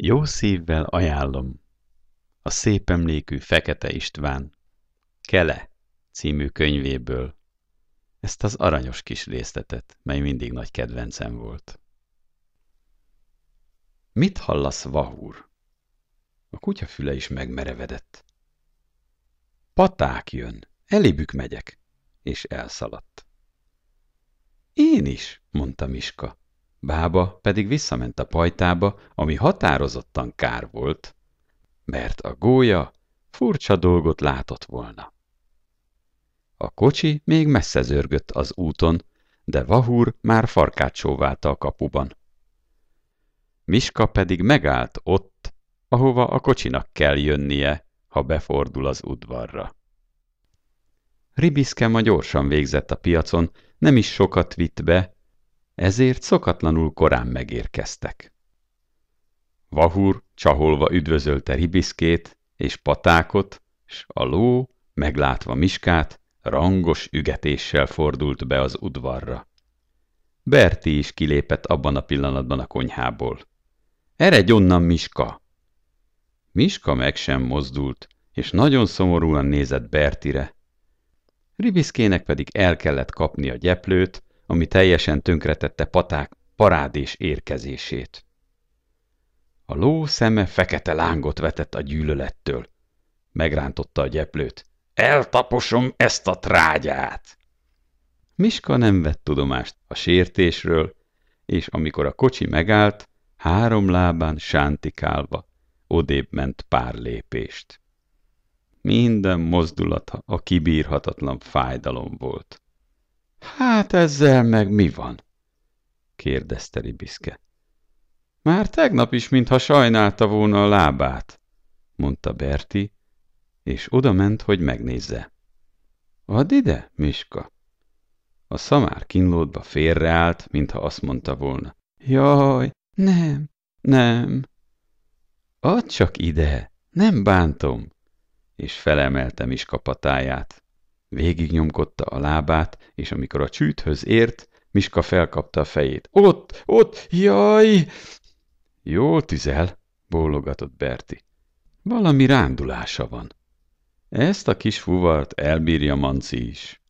Jó szívvel ajánlom a szép emlékű Fekete István Kele című könyvéből ezt az aranyos kis részletet, mely mindig nagy kedvencem volt. Mit hallasz, vahúr? A kutya füle is megmerevedett. Paták jön, elébük megyek, és elszaladt. Én is, mondta Miska. Bába pedig visszament a pajtába, ami határozottan kár volt, mert a gólya furcsa dolgot látott volna. A kocsi még messze zörgött az úton, de Vahúr már farkát sóválta a kapuban. Miska pedig megállt ott, ahova a kocsinak kell jönnie, ha befordul az udvarra. ma gyorsan végzett a piacon, nem is sokat vitt be, ezért szokatlanul korán megérkeztek. Vahur csaholva üdvözölte ribiszkét és patákot, s a ló, meglátva Miskát, rangos ügetéssel fordult be az udvarra. Berti is kilépett abban a pillanatban a konyhából. – Eredj onnan, Miska! Miska meg sem mozdult, és nagyon szomorúan nézett Bertire. Ribiszkének pedig el kellett kapni a gyeplőt, ami teljesen tönkretette paták parádés érkezését. A ló szeme fekete lángot vetett a gyűlölettől. Megrántotta a gyeplőt. Eltaposom ezt a trágyát! Miska nem vett tudomást a sértésről, és amikor a kocsi megállt, három lábán sántikálva, odébb ment pár lépést. Minden mozdulata a kibírhatatlan fájdalom volt. Hát ezzel meg mi van? kérdezte Ribiszke. Már tegnap is, mintha sajnálta volna a lábát, mondta Berti, és odament, hogy megnézze. Add ide, Miska! A szamár kínlódba félreállt, mintha azt mondta volna. Jaj, nem, nem. Add csak ide, nem bántom, és felemeltem is kapatáját. Végignyomkodta a lábát, és amikor a csűthöz ért, Miska felkapta a fejét. Ott, ott, jaj! Jól tüzel, bólogatott Berti. Valami rándulása van. Ezt a kis fuvart elbírja Manci is.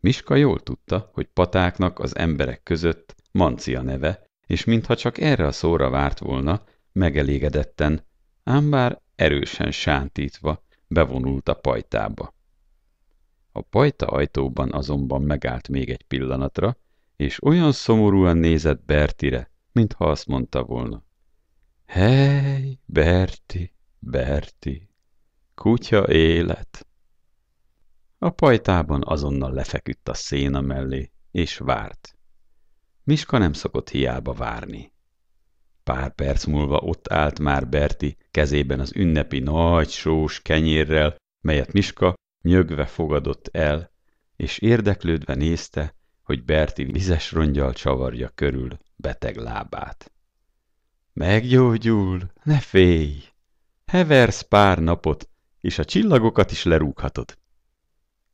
Miska jól tudta, hogy patáknak az emberek között Manci a neve, és mintha csak erre a szóra várt volna, megelégedetten, ám bár erősen sántítva bevonult a pajtába. A pajta ajtóban azonban megállt még egy pillanatra, és olyan szomorúan nézett Bertire, mintha azt mondta volna. Hely, Berti, Berti, kutya élet! A pajtában azonnal lefeküdt a széna mellé, és várt. Miska nem szokott hiába várni. Pár perc múlva ott állt már Berti, kezében az ünnepi nagy sós kenyérrel, melyet Miska Nyögve fogadott el, és érdeklődve nézte, hogy Berti vizes rongyal csavarja körül beteg lábát. Meggyógyul, ne félj! Heversz pár napot, és a csillagokat is lerúghatod.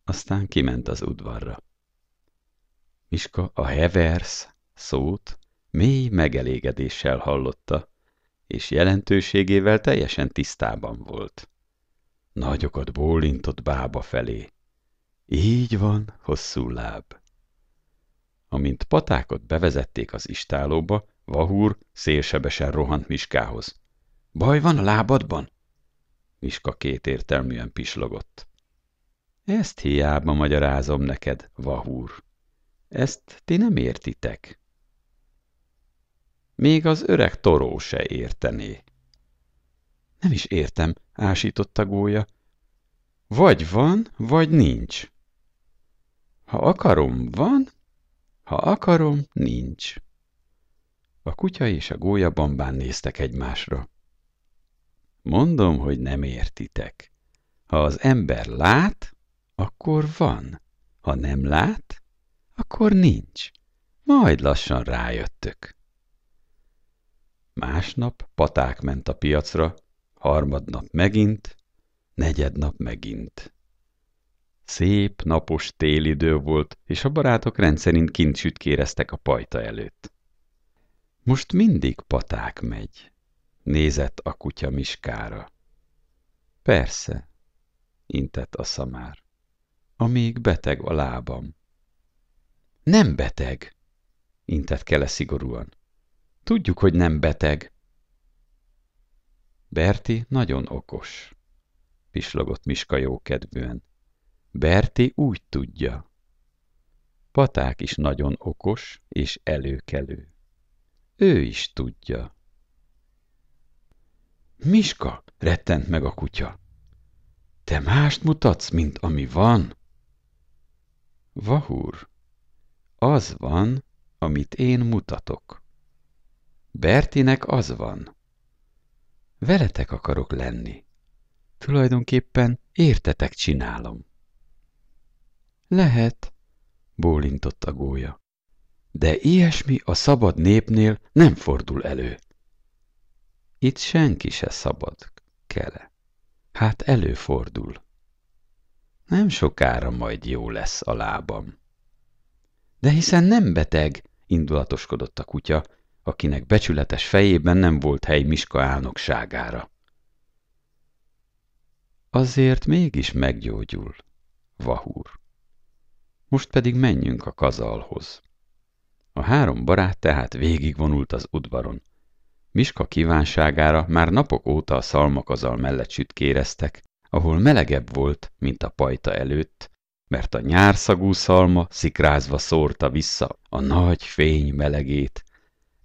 Aztán kiment az udvarra. Miska a heversz szót mély megelégedéssel hallotta, és jelentőségével teljesen tisztában volt. Nagyokat bólintott bába felé. Így van, hosszú láb. Amint patákot bevezették az istálóba, Vahúr szélsebesen rohant Miskához. Baj van a lábadban? Miska kétértelműen pislogott. Ezt hiába magyarázom neked, Vahúr. Ezt ti nem értitek. Még az öreg toró se értené. Nem is értem, ásította Gólya. Vagy van, vagy nincs. Ha akarom, van, ha akarom, nincs. A kutya és a gólya bambán néztek egymásra. Mondom, hogy nem értitek. Ha az ember lát, akkor van. Ha nem lát, akkor nincs. Majd lassan rájöttök. Másnap paták ment a piacra, harmadnap megint, negyednap megint. Szép, napos télidő volt, és a barátok rendszerint kint sütkéreztek a pajta előtt. Most mindig paták megy, nézett a kutya miskára. Persze, intett a szamár. Amíg beteg a lábam. Nem beteg, intett Kele szigorúan. Tudjuk, hogy nem beteg. Berti nagyon okos, pislogott Miska jókedvűen. Berti úgy tudja. Paták is nagyon okos és előkelő. Ő is tudja. Miska, rettent meg a kutya. Te mást mutatsz, mint ami van? Vahúr, az van, amit én mutatok. Bertinek az van, Veletek akarok lenni. Tulajdonképpen értetek csinálom. Lehet, bólintott a gólya. De ilyesmi a szabad népnél nem fordul elő. Itt senki se szabad, kele. Hát előfordul. Nem sokára majd jó lesz a lábam. De hiszen nem beteg, indulatoskodott a kutya, akinek becsületes fejében nem volt hely Miska álnokságára. Azért mégis meggyógyul, Vahúr. Most pedig menjünk a kazalhoz. A három barát tehát végigvonult az udvaron. Miska kívánságára már napok óta a szalmakazal mellett sütkéreztek, ahol melegebb volt, mint a pajta előtt, mert a nyárszagú szalma szikrázva szórta vissza a nagy fény melegét,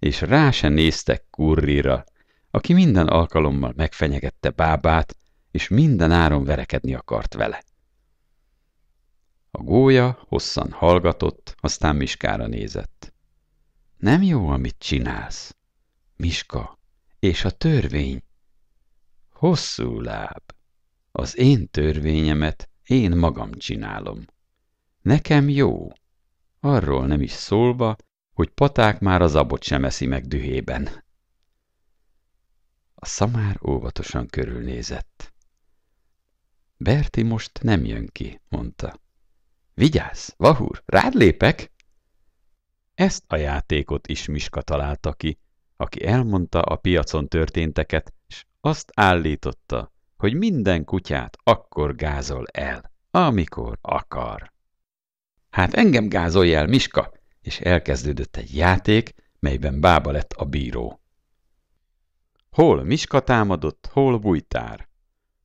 és rá se néztek kurrira, aki minden alkalommal megfenyegette bábát, és minden áron verekedni akart vele. A gólya hosszan hallgatott, aztán Miskára nézett. Nem jó, amit csinálsz. Miska, és a törvény. Hosszú láb. Az én törvényemet én magam csinálom. Nekem jó. Arról nem is szólva, hogy paták már az abot sem eszi meg dühében. A szamár óvatosan körülnézett. Berti most nem jön ki, mondta. Vigyázz, Vahur, rád lépek? Ezt a játékot is Miska találta ki, aki elmondta a piacon történteket, és azt állította, hogy minden kutyát akkor gázol el, amikor akar. Hát engem gázolj el, Miska, és elkezdődött egy játék, melyben bába lett a bíró. Hol miska támadott, hol bujtár.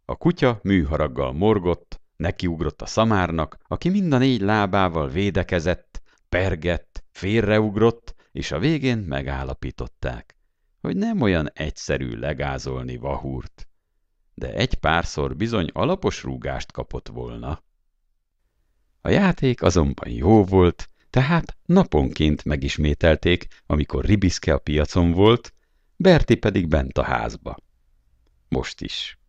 A kutya műharaggal morgott, nekiugrott a szamárnak, aki mind a négy lábával védekezett, pergett, félreugrott, és a végén megállapították, hogy nem olyan egyszerű legázolni vahúrt. De egy párszor bizony alapos rúgást kapott volna. A játék azonban jó volt, tehát naponként megismételték, amikor Ribiszke a piacon volt, Berti pedig bent a házba. Most is.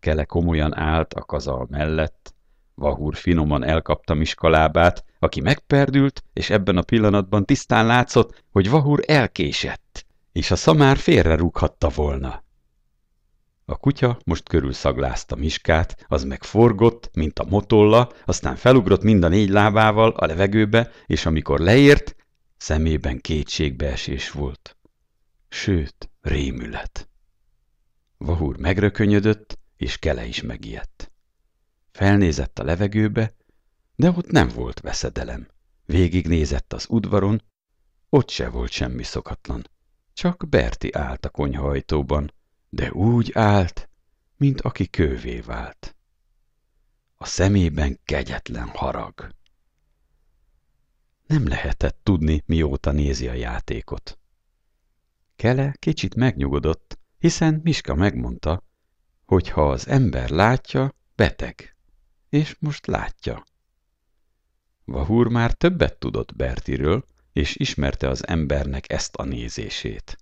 Kele komolyan állt a kazal mellett, Vahur finoman elkapta Miskalábát, aki megperdült, és ebben a pillanatban tisztán látszott, hogy Vahur elkésett, és a szamár félre rúghatta volna. A kutya most körülszaglázta Miskát, az meg forgott, mint a motolla, aztán felugrott mind a négy lábával a levegőbe, és amikor leért, szemében kétségbeesés volt. Sőt, rémület. Vahúr megrökönyödött, és Kele is megijedt. Felnézett a levegőbe, de ott nem volt veszedelem. Végignézett az udvaron, ott se volt semmi szokatlan. Csak Berti állt a konyhajtóban, de úgy állt, mint aki kővé vált. A szemében kegyetlen harag. Nem lehetett tudni, mióta nézi a játékot. Kele kicsit megnyugodott, hiszen Miska megmondta, hogy ha az ember látja, beteg. És most látja. Vahúr már többet tudott Bertiről, és ismerte az embernek ezt a nézését.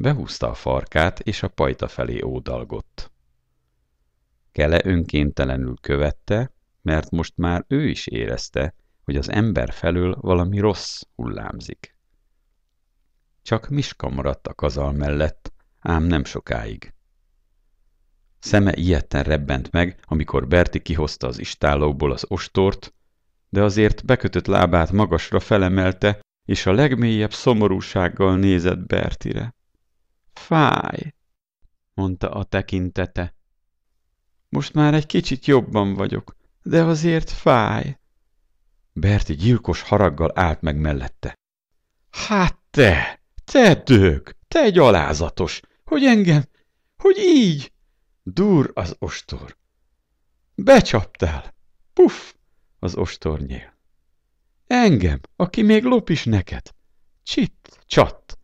Behúzta a farkát, és a pajta felé ódalgott. Kele önkéntelenül követte, mert most már ő is érezte, hogy az ember felől valami rossz hullámzik. Csak Miska maradt a kazal mellett, ám nem sokáig. Szeme ilyetten rebbent meg, amikor Berti kihozta az istálóból az ostort, de azért bekötött lábát magasra felemelte, és a legmélyebb szomorúsággal nézett Bertire. Fáj, mondta a tekintete. Most már egy kicsit jobban vagyok, de azért fáj. Berti gyilkos haraggal állt meg mellette. Hát te, te dög, te gyalázatos, hogy engem, hogy így? Dur az ostor. Becsaptál, puff, az nyél. Engem, aki még lop is neked. Csitt, csatt,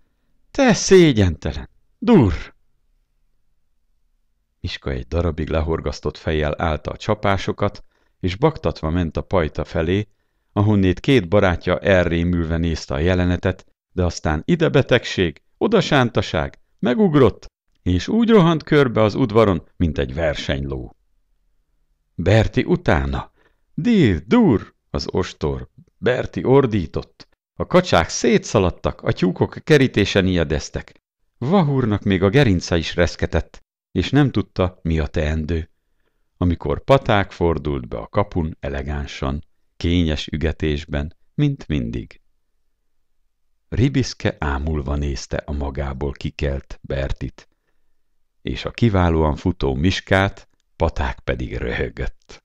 te szégyentelen. Dur! Miska egy darabig lehorgasztott fejjel állta a csapásokat, és baktatva ment a pajta felé, ahonnét két barátja elrémülve nézte a jelenetet, de aztán ide betegség, oda sántaság, megugrott, és úgy rohant körbe az udvaron, mint egy versenyló. Berti utána. Dír, dur, az ostor. Berti ordított. A kacsák szétszaladtak, a tyúkok kerítésen ijedeztek. Vahúrnak még a gerinca is reszketett, és nem tudta, mi a teendő. Amikor paták fordult be a kapun elegánsan, kényes ügetésben, mint mindig. Ribiszke ámulva nézte a magából kikelt Bertit, és a kiválóan futó miskát, paták pedig röhögött.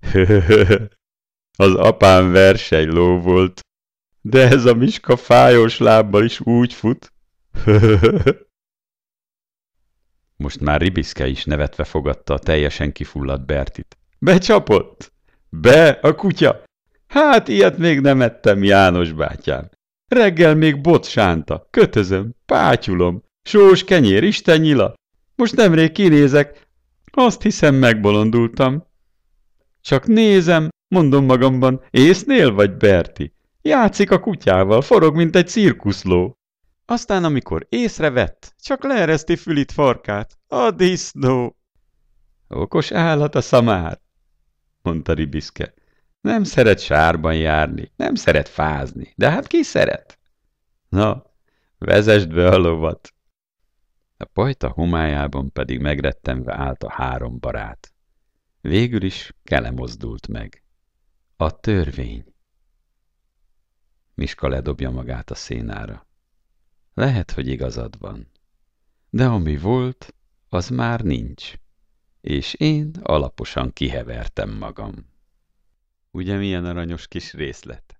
az apám ló volt, de ez a miska fájós lábbal is úgy fut, Most már Ribiszke is nevetve fogadta a teljesen kifulladt Bertit. Becsapott! Be a kutya! Hát ilyet még nem ettem, János bátyám. Reggel még sánta, kötözöm, pátyulom, sós kenyér, isten nyila. Most nemrég kinézek, azt hiszem megbolondultam. Csak nézem, mondom magamban, észnél vagy Berti? Játszik a kutyával, forog, mint egy cirkuszló. Aztán, amikor észrevett, csak leereszti Fülit farkát. A disznó! Okos állat a szamár, mondta Ribiszke. Nem szeret sárban járni, nem szeret fázni, de hát ki szeret? Na, vezesd be a lovat! A pajta homályában pedig megrettenve állt a három barát. Végül is kele mozdult meg. A törvény! Miska ledobja magát a szénára. Lehet, hogy igazad van. De ami volt, az már nincs. És én alaposan kihevertem magam. Ugye milyen aranyos kis részlet?